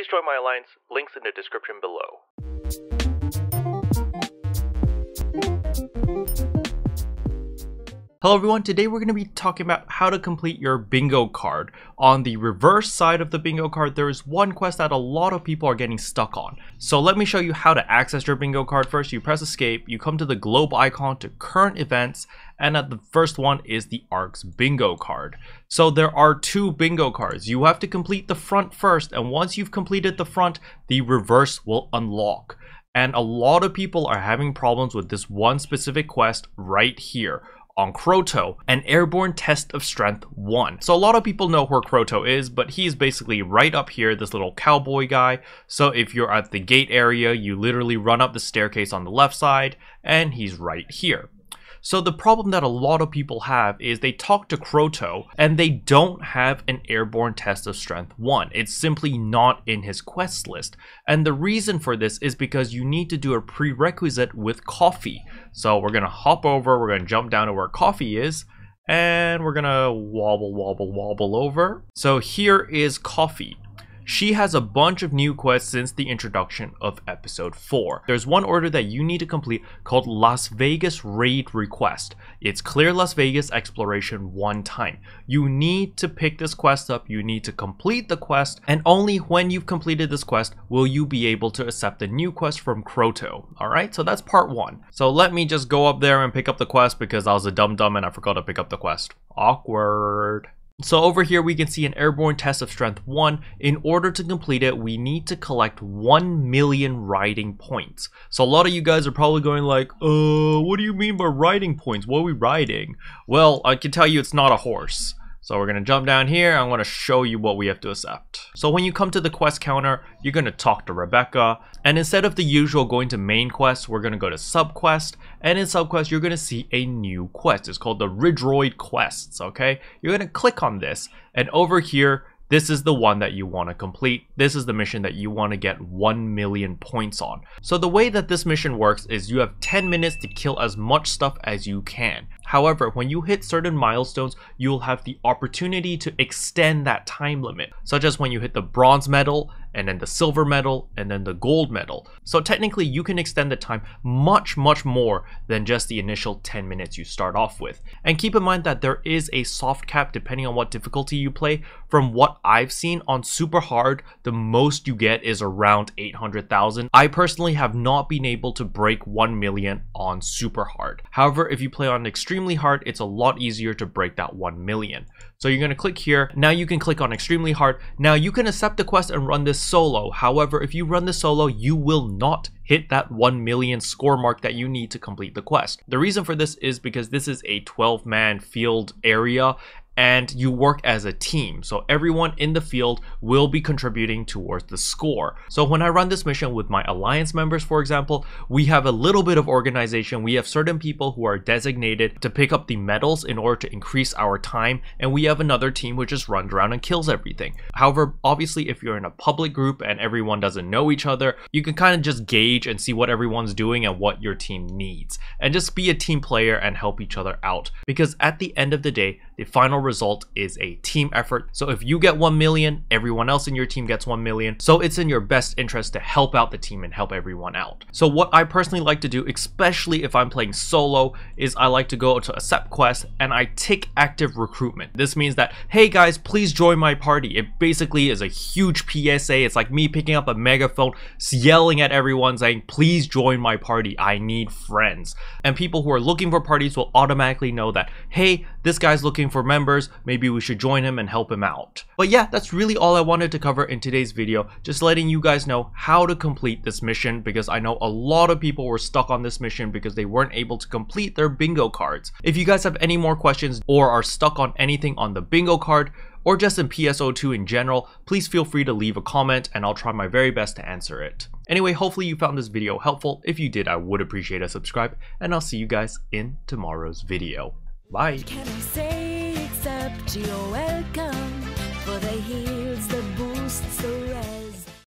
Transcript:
Please join my alliance. Links in the description below. Hello everyone, today we're going to be talking about how to complete your bingo card. On the reverse side of the bingo card, there is one quest that a lot of people are getting stuck on. So let me show you how to access your bingo card first. You press escape, you come to the globe icon to current events, and at the first one is the ARC's bingo card. So there are two bingo cards. You have to complete the front first, and once you've completed the front, the reverse will unlock. And a lot of people are having problems with this one specific quest right here on Kroto, an airborne test of strength 1. So a lot of people know where Kroto is, but he's basically right up here, this little cowboy guy. So if you're at the gate area, you literally run up the staircase on the left side, and he's right here. So the problem that a lot of people have is they talk to Croto and they don't have an airborne test of strength 1. It's simply not in his quest list. And the reason for this is because you need to do a prerequisite with coffee. So we're going to hop over, we're going to jump down to where coffee is and we're gonna wobble wobble wobble over so here is coffee she has a bunch of new quests since the introduction of episode 4. There's one order that you need to complete called Las Vegas Raid Request. It's clear Las Vegas exploration one time. You need to pick this quest up, you need to complete the quest, and only when you've completed this quest will you be able to accept the new quest from Kroto. Alright, so that's part one. So let me just go up there and pick up the quest because I was a dumb dumb and I forgot to pick up the quest. Awkward. So over here we can see an airborne test of strength 1. In order to complete it, we need to collect 1 million riding points. So a lot of you guys are probably going like, uh, what do you mean by riding points? What are we riding? Well, I can tell you it's not a horse. So we're going to jump down here. I'm going to show you what we have to accept. So when you come to the quest counter, you're going to talk to Rebecca. And instead of the usual going to main quest, we're going to go to subquest. And in subquest, you're going to see a new quest. It's called the Ridroid Quests, okay? You're going to click on this. And over here, this is the one that you want to complete. This is the mission that you want to get 1 million points on. So the way that this mission works is you have 10 minutes to kill as much stuff as you can. However, when you hit certain milestones, you'll have the opportunity to extend that time limit, such as when you hit the bronze medal and then the silver medal, and then the gold medal. So technically you can extend the time much, much more than just the initial 10 minutes you start off with. And keep in mind that there is a soft cap depending on what difficulty you play. From what I've seen on super hard, the most you get is around 800,000. I personally have not been able to break 1 million on super hard. However, if you play on extremely hard, it's a lot easier to break that 1 million. So you're gonna click here. Now you can click on extremely hard. Now you can accept the quest and run this solo. However, if you run the solo, you will not hit that 1 million score mark that you need to complete the quest. The reason for this is because this is a 12 man field area and you work as a team. So everyone in the field will be contributing towards the score. So when I run this mission with my alliance members, for example, we have a little bit of organization. We have certain people who are designated to pick up the medals in order to increase our time. And we have another team which just runs around and kills everything. However, obviously, if you're in a public group and everyone doesn't know each other, you can kind of just gauge and see what everyone's doing and what your team needs and just be a team player and help each other out. Because at the end of the day, the final result is a team effort. So if you get 1 million, everyone else in your team gets 1 million. So it's in your best interest to help out the team and help everyone out. So what I personally like to do, especially if I'm playing solo, is I like to go to a SEP quest and I tick active recruitment. This means that, hey guys, please join my party. It basically is a huge PSA. It's like me picking up a megaphone, yelling at everyone saying, please join my party. I need friends and people who are looking for parties will automatically know that, hey, this guy's looking for members, maybe we should join him and help him out. But yeah, that's really all I wanted to cover in today's video, just letting you guys know how to complete this mission because I know a lot of people were stuck on this mission because they weren't able to complete their bingo cards. If you guys have any more questions or are stuck on anything on the bingo card, or just in PSO2 in general, please feel free to leave a comment and I'll try my very best to answer it. Anyway, hopefully you found this video helpful. If you did, I would appreciate a subscribe, and I'll see you guys in tomorrow's video. Bye! for the the boosts, the